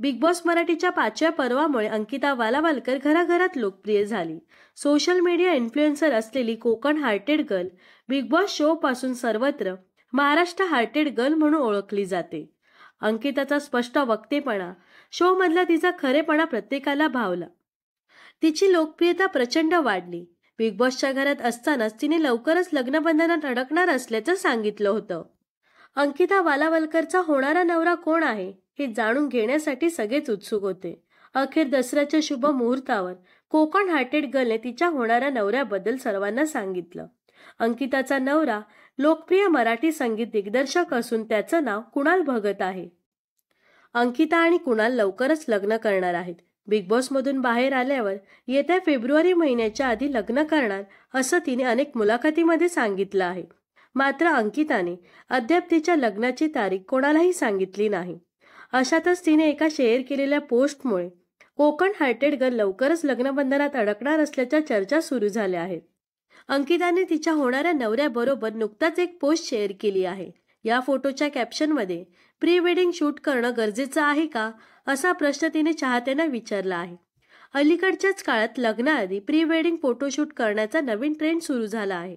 big boss मराठीच्या पाचव्या पर्वामुळे अंकिता वालावालकर घराघरात लोकप्रिय झाली सोशल मीडिया इन्फ्लुएन्सर असलेली Konkan hearted girl Bigg Boss show पासून सर्वत्र महाराष्ट्र हार्टेड गर्ल म्हणून ओळखली जाते अंकिताचा स्पष्ट वक्तेपणा मधला तिचा खरेपणा प्रत्येकाला भावला तिची लोकप्रियता प्रचंड वाढली बिग बॉसच्या घरात असतानाच तिने लवकरच लग्नबंधनात अडकणार असल्याचं सांगितलं होतं अंकिता वालावलकरचा होणारा नवरा कोण आहे हे जाणून घेण्यासाठी सगळेच उत्सुक होते अखेर दसऱ्याच्या शुभ मुहूर्तावर कोकण हार्टेड गर्लने तिच्या होणाऱ्या नवऱ्याबद्दल सर्वांना सांगितलं अंकिताचा नवरा लोकप्रिय मराठी संगीत दिग्दर्शक असून त्याचं नाव कुणाल भगत आहे अंकिता आणि कुणाल लवकरच लग्न करणार आहेत बिग बॉस मधून बाहेर आल्यावर येत्या फेब्रुवारी महिन्याच्या आधी लग्न करणार असं तिने अनेक मुलाखतीमध्ये सांगितलं आहे मात्र अंकिताने अद्याप तिच्या लग्नाची तारीख कोणालाही सांगितली नाही अशातच तिने एका शेअर केलेल्या पोस्टमुळे कोकण हार्टेड गर्ल लवकरच लग्नबंधनात अडकणार असल्याच्या चर्चा सुरू झाल्या आहेत अंकिताने तिच्या होणाऱ्या नवऱ्याबरोबर नुकताच एक पोस्ट शेअर केली आहे या फोटोच्या कॅप्शनमध्ये प्री वेडिंग शूट करणं गरजेचं आहे का असा प्रश्न तिने चाहत्यांना विचारला आहे अलीकडच्याच काळात लग्नाआधी प्री वेडिंग फोटोशूट करण्याचा नवीन ट्रेंड सुरू झाला आहे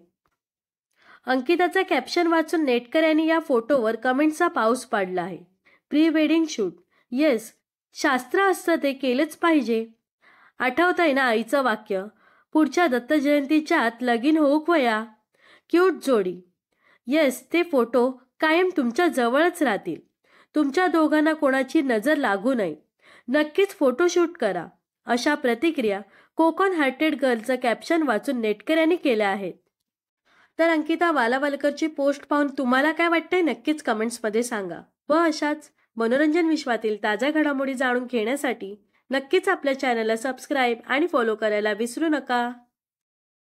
अंकिताचा कॅप्शन वाचून नेटकऱ्यांनी या फोटोवर कमेंटचा पाऊस पाडला आहे प्री वेडिंग शूट येस शास्त्र असतं ते केलंच पाहिजे आठवत आहे ना आईचं वाक्य पुढच्या दत्तजयंतीच्या आत लगीन होऊक वया क्यूट जोडी येस ते फोटो कायम तुमच्या जवळच राहतील तुमच्या दोघांना कोणाची नजर लागू नये नक्कीच फोटोशूट करा अशा प्रतिक्रिया कोकण हार्टेड गर्लचं कॅप्शन वाचून नेटकऱ्यांनी केल्या आहेत तर अंकिता वालावलकरची पोस्ट पाहून तुम्हाला काय वाटतंय नक्कीच कमेंट्समध्ये सांगा व अशाच मनोरंजन विश्वातील ताज्या घडामोडी जाणून घेण्यासाठी नक्कीच आपल्या चॅनलला सबस्क्राईब आणि फॉलो करायला विसरू नका